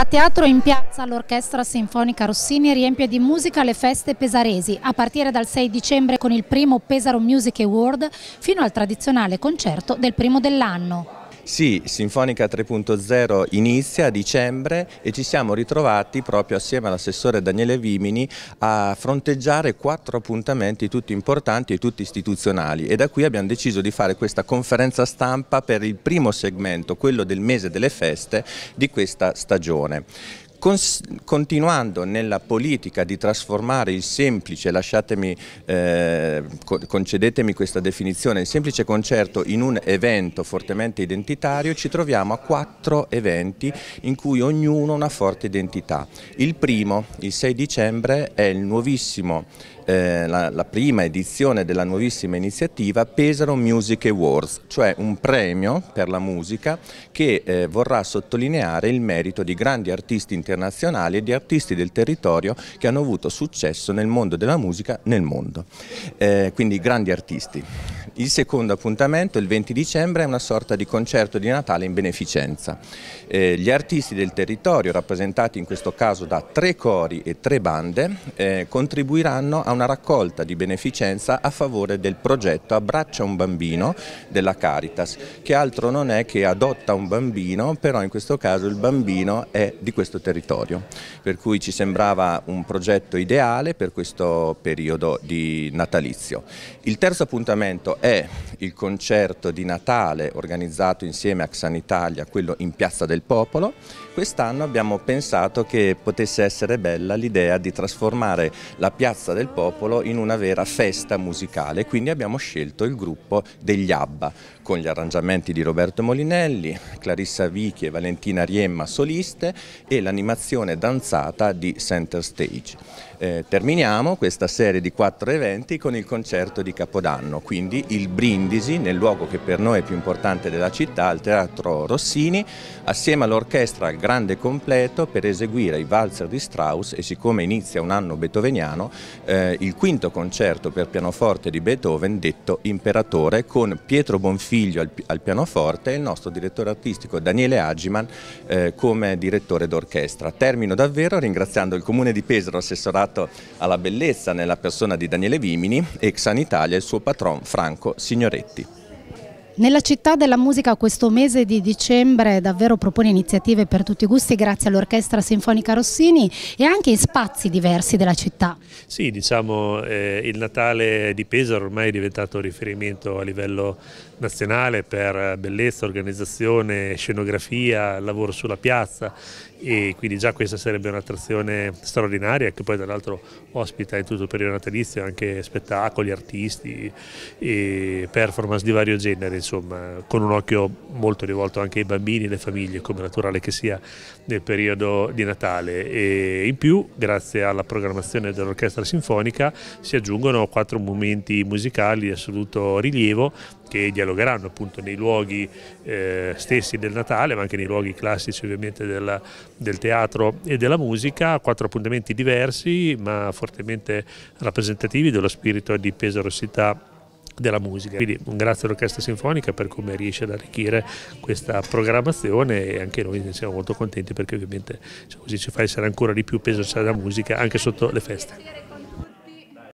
A teatro in piazza l'Orchestra Sinfonica Rossini riempie di musica le feste pesaresi, a partire dal 6 dicembre con il primo Pesaro Music Award fino al tradizionale concerto del primo dell'anno. Sì, Sinfonica 3.0 inizia a dicembre e ci siamo ritrovati proprio assieme all'assessore Daniele Vimini a fronteggiare quattro appuntamenti tutti importanti e tutti istituzionali e da qui abbiamo deciso di fare questa conferenza stampa per il primo segmento, quello del mese delle feste di questa stagione continuando nella politica di trasformare il semplice, lasciatemi, eh, concedetemi questa definizione, il semplice concerto in un evento fortemente identitario, ci troviamo a quattro eventi in cui ognuno ha una forte identità. Il primo, il 6 dicembre, è il nuovissimo eh, la, la, prima edizione della nuovissima iniziativa Pesaro Music Awards, cioè un premio per la musica che eh, vorrà sottolineare il merito di grandi artisti internazionali e di artisti del territorio che hanno avuto successo nel mondo della musica nel mondo, eh, quindi grandi artisti. Il secondo appuntamento, il 20 dicembre, è una sorta di concerto di Natale in beneficenza. Eh, gli artisti del territorio, rappresentati in questo caso da tre cori e tre bande, eh, contribuiranno a una raccolta di beneficenza a favore del progetto Abbraccia un bambino della Caritas, che altro non è che adotta un bambino, però in questo caso il bambino è di questo territorio. Per cui ci sembrava un progetto ideale per questo periodo di natalizio. Il terzo appuntamento è è il concerto di Natale organizzato insieme a Xan Italia, quello in Piazza del Popolo. Quest'anno abbiamo pensato che potesse essere bella l'idea di trasformare la Piazza del Popolo in una vera festa musicale, quindi abbiamo scelto il gruppo degli Abba, con gli arrangiamenti di Roberto Molinelli, Clarissa Vichi e Valentina Riemma soliste e l'animazione danzata di Center Stage. Eh, terminiamo questa serie di quattro eventi con il concerto di Capodanno, quindi il il Brindisi, nel luogo che per noi è più importante della città, al Teatro Rossini, assieme all'orchestra grande completo per eseguire i valzer di Strauss e siccome inizia un anno beethoveniano, eh, il quinto concerto per pianoforte di Beethoven detto Imperatore con Pietro Bonfiglio al, al pianoforte e il nostro direttore artistico Daniele Agiman eh, come direttore d'orchestra. Termino davvero ringraziando il Comune di Pesaro, assessorato alla bellezza nella persona di Daniele Vimini, ex Sanitalia e il suo patron Franco Marco Signoretti. Nella città della musica questo mese di dicembre davvero propone iniziative per tutti i gusti grazie all'Orchestra Sinfonica Rossini e anche in spazi diversi della città. Sì, diciamo eh, il Natale di Pesaro ormai è diventato riferimento a livello nazionale per bellezza, organizzazione, scenografia, lavoro sulla piazza e quindi già questa sarebbe un'attrazione straordinaria che poi tra l'altro ospita in tutto il periodo natalizio anche spettacoli, artisti e performance di vario genere insomma, con un occhio molto rivolto anche ai bambini e alle famiglie, come naturale che sia nel periodo di Natale. E in più, grazie alla programmazione dell'Orchestra Sinfonica, si aggiungono quattro momenti musicali di assoluto rilievo che dialogheranno appunto nei luoghi eh, stessi del Natale, ma anche nei luoghi classici ovviamente della, del teatro e della musica, quattro appuntamenti diversi ma fortemente rappresentativi dello spirito di pesarosità della musica. Quindi grazie all'Orchestra Sinfonica per come riesce ad arricchire questa programmazione e anche noi ne siamo molto contenti perché ovviamente cioè così ci fa essere ancora di più peso della musica anche sotto le feste.